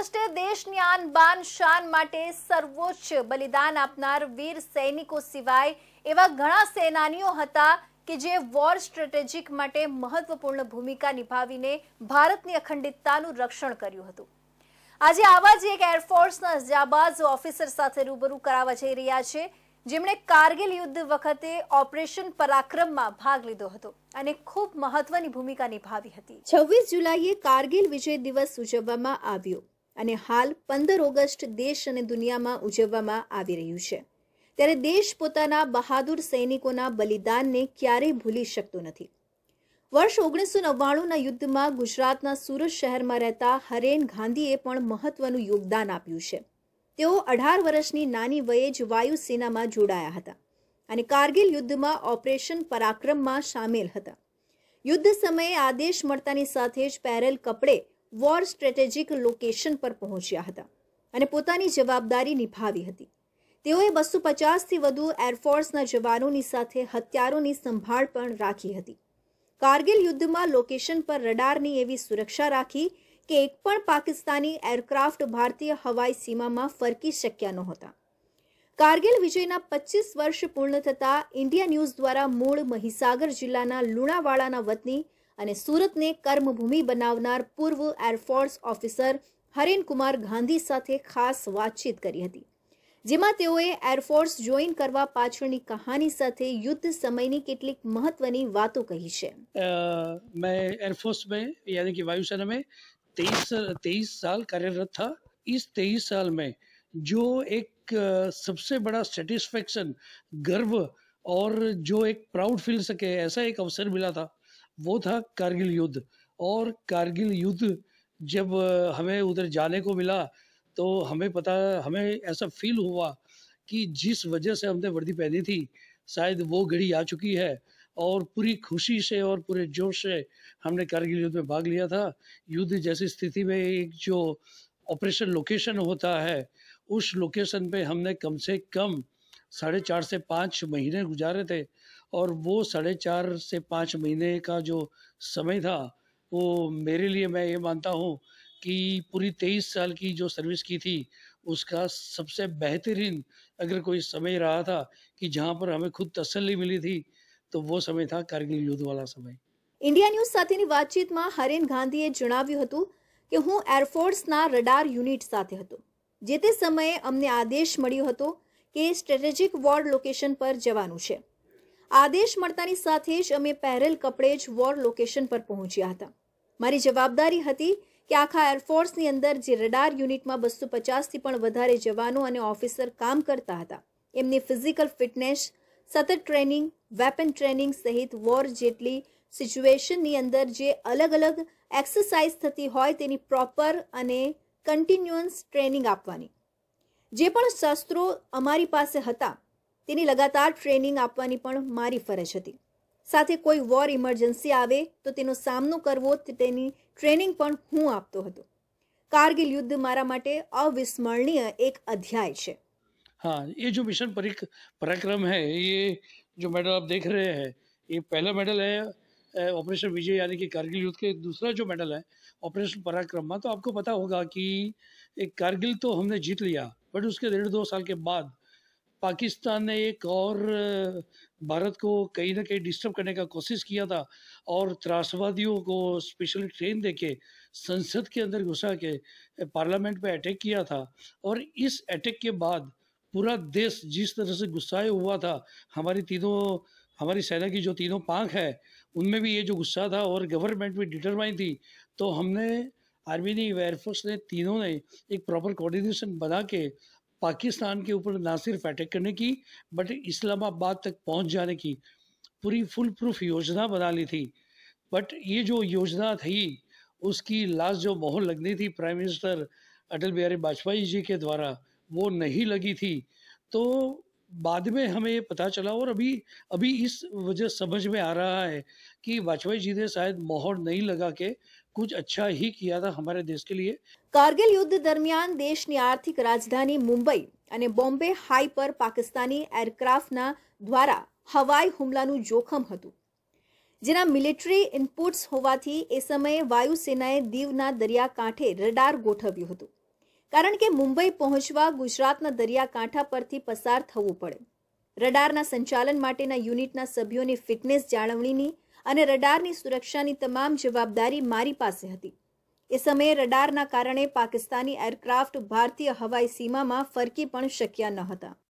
ટ્રસ્ટે દેશની આન બાન શાન માટે સર્વોચ્ચ બલિદાન આપનાર વીર સૈનિકો સિવાય એવા ઘણા સેનાનીઓ હતા કે જે વોર સ્ટ્રેટેજિક માટે મહત્વપૂર્ણ ભૂમિકા નિભાવીને ભારતની અખંડિતતાનું રક્ષણ કર્યું હતું આજે આવા જ એક એરફોર્સના જાબાઝ ઓફિસર સાથે રૂબરૂ કરાવવા જઈ રહ્યા છે જેમણે કારગિલ યુદ્ધ વખતે ઓપરેશન પરાક્રમમાં ભાગ લીધો હતો અને ખૂબ મહત્વની ભૂમિકા નિભાવી હતી છવ્વીસ જુલાઈએ કારગિલ વિજય દિવસ ઉજવવામાં આવ્યો અને હાલ પંદર ઓગસ્ટ દેશ અને દુનિયામાં ઉજવવામાં આવી રહ્યું છે ત્યારે દેશ પોતાના બહાદુર સૈનિકોના બલિદાનને ક્યારેય ભૂલી શકતો નથી વર્ષ ઓગણીસો નવ્વાણુંના યુદ્ધમાં ગુજરાતના સુરત શહેરમાં રહેતા હરેન ગાંધીએ પણ મહત્વનું યોગદાન આપ્યું છે તેઓ અઢાર વર્ષની નાની વયે જ વાયુસેનામાં જોડાયા હતા અને કારગિલ યુદ્ધમાં ઓપરેશન પરાક્રમમાં સામેલ હતા યુદ્ધ સમયે આદેશ મળતાની સાથે જ પહેરેલ કપડે વોર સ્ટ્રેટેજિક લોકેશન પર પહોંચ્યા હતા અને પોતાની જવાબદારી નિભાવી હતી તેઓએ બસો પચાસથી વધુ એરફોર્સના જવાનોની સાથે હત્યારોની સંભાળ પણ રાખી હતી કારગિલ યુદ્ધમાં લોકેશન પર રડારની એવી સુરક્ષા રાખી કે એક પણ પાકિસ્તાની એરક્રાફ્ટ ભારતીય હવાઈ સીમામાં ફરકી શક્યા નહોતા કારગિલ વિજયના પચીસ વર્ષ પૂર્ણ થતાં ઇન્ડિયા ન્યૂઝ દ્વારા મૂળ મહીસાગર જિલ્લાના લુણાવાડાના વતની અને સુરત ને કર્મભૂમિ બનાવનાર પૂર્વ એરફોર્સ ઓફિસર હરિનકુમાર ગાંધી સાથે ખાસ વાતચીત કરી હતી જેમાં તેઓ એરફોર્સ જોઈન કરવા પાછળની કહાની સાથે યુદ્ધ સમયની કેટલીક મહત્વની વાતો કહી છે મેં એરફોર્સ મેં એટલે કે વાયુસેના મે 23 23 સાલ કાર્યરત થા ઇસ 23 સાલ મેં જો એક સૌથી બڑا સટીસ્ફએક્શન ગર્વ ઓર જો એક પ્રાઉડ ફીલ સકે એસા એક અવસર મિલા થા वो था कारगिल युद्ध और कारगिल युद्ध जब हमें उधर जाने को मिला तो हमें पता हमें ऐसा फील हुआ कि जिस वजह से हमने वर्दी पहनी थी शायद वो घड़ी आ चुकी है और पूरी खुशी से और पूरे जोश से हमने कारगिल युद्ध में भाग लिया था युद्ध जैसी स्थिति में एक जो ऑपरेशन लोकेशन होता है उस लोकेशन पे हमने कम से कम साढ़े चार से पाँच महीने गुजारे थे और वो साढ़े चार से पाँच महीने का जो समय था वो मेरे लिए मैं ये मानता हूँ कि पूरी तेईस साल की जो सर्विस की थी उसका सबसे बेहतरीन अगर कोई समय रहा था कि जहाँ पर हमें खुद तसल्ली मिली थी तो वो समय था कारगिल युद्ध वाला समय इंडिया न्यूज साथ बातचीत में हरेन गांधी जनव्यू कि हूँ एरफोर्स रडार यूनिट साथ जे समय अमने आदेश मत કે સ્ટ્રેટેજિક વોર લોકેશન પર જવાનું છે આદેશ મળતાની સાથે જ અમે પહેરેલ કપડે જ વોર લોકેશન પર પહોંચ્યા હતા મારી જવાબદારી હતી કે આખા એરફોર્સની અંદર જે રડાર યુનિટમાં બસો પચાસથી પણ વધારે જવાનો અને ઓફિસર કામ કરતા હતા એમની ફિઝિકલ ફિટનેસ સતત ટ્રેનિંગ વેપન ટ્રેનિંગ સહિત વોર જેટલી સિચ્યુએશનની અંદર જે અલગ અલગ એક્સરસાઇઝ થતી હોય તેની પ્રોપર અને કન્ટિન્યુઅન્સ ટ્રેનિંગ આપવાની જે પણ શસ્ત્રો અમારી પાસે હતા તેની લગાતાર ટ્રેનિંગ આપવાની પણ મારી ફરજ હતી સાથે કોઈ વોર ઇમરજન્સી આવે તો તેનો સામનો કરવો તેની ટ્રેનિંગ પણ હું આપતો હતો કારગિલ યુદ્ધ મારા માટે અવિસ્મરણીય એક અધ્યાય છે હા એ જો મિશન परिक પરાક્રમ है એ જો મેડલ આપ દેખ રહે હે એ पहला મેડલ है ઓપરેશન વિજય यानी कि कारगिल युद्ध के दूसरा जो मेडल है ऑपरेशन पराक्रम में तो आपको पता होगा कि एक कारगिल तो हमने जीत लिया बट उसके डेढ़ दो साल के बाद पाकिस्तान ने एक और भारत को कहीं ना कहीं डिस्टर्ब करने का कोशिश किया था और त्रासवादियों को स्पेशल ट्रेन देके संसद के अंदर घुसा के पार्लियामेंट पे अटैक किया था और इस अटैक के बाद पूरा देश जिस तरह से गुस्साए हुआ था हमारी तीनों हमारी सेना की जो तीनों पांख है उनमें भी ये जो गुस्सा था और गवर्नमेंट भी डिटरमाइन थी तो हमने आर्मी ने एयरफोर्स ने तीनों ने एक प्रॉपर कोऑर्डिनेशन बना के पाकिस्तान के ऊपर ना सिर्फ अटैक करने की बट इस्लामाबाद तक पहुंच जाने की पूरी फुल प्रूफ योजना बना ली थी बट ये जो योजना थी उसकी लास्ट जो मोहर लगनी थी प्राइम मिनिस्टर अटल बिहारी वाजपेयी जी के द्वारा वो नहीं लगी थी तो बाद में हमें ये पता चला और अभी अभी इस वजह समझ में आ रहा है कि वाजपेयी जी ने शायद मोहर नहीं लगा के કુજ અચ્છા હી કિયા થા હમારે દેશ કે લિયે કારગિલ યુદ્ધ દરમિયાન દેશ ની આર્થિક રાજધાની મુંબઈ અને બોમ્બે હાઈ પર પાકિસ્તાની એરક્રાફ્ટ ના દ્વારા હવાઈ હુમલા નું જોખમ હતું જેના મિલિટરી ઇનપુટ્સ હોવા થી એ સમયે વાયુ સેના એ દીવ ના દરિયા કાંઠે રડાર ગોઠવ્યો હતો કારણ કે મુંબઈ પહોંચવા ગુજરાત ના દરિયા કાંઠા પર થી પસાર થવું પડે રડાર ના સંચાલન માટે ના યુનિટ ના સભ્યો ની ફિટનેસ જાળવણી ની અને રડારની સુરક્ષાની તમામ જવાબદારી મારી પાસે હતી એ સમયે રડારના કારણે પાકિસ્તાની એરક્રાફ્ટ ભારતીય હવાઈ સીમામાં ફરકી પણ શક્યા ન હતા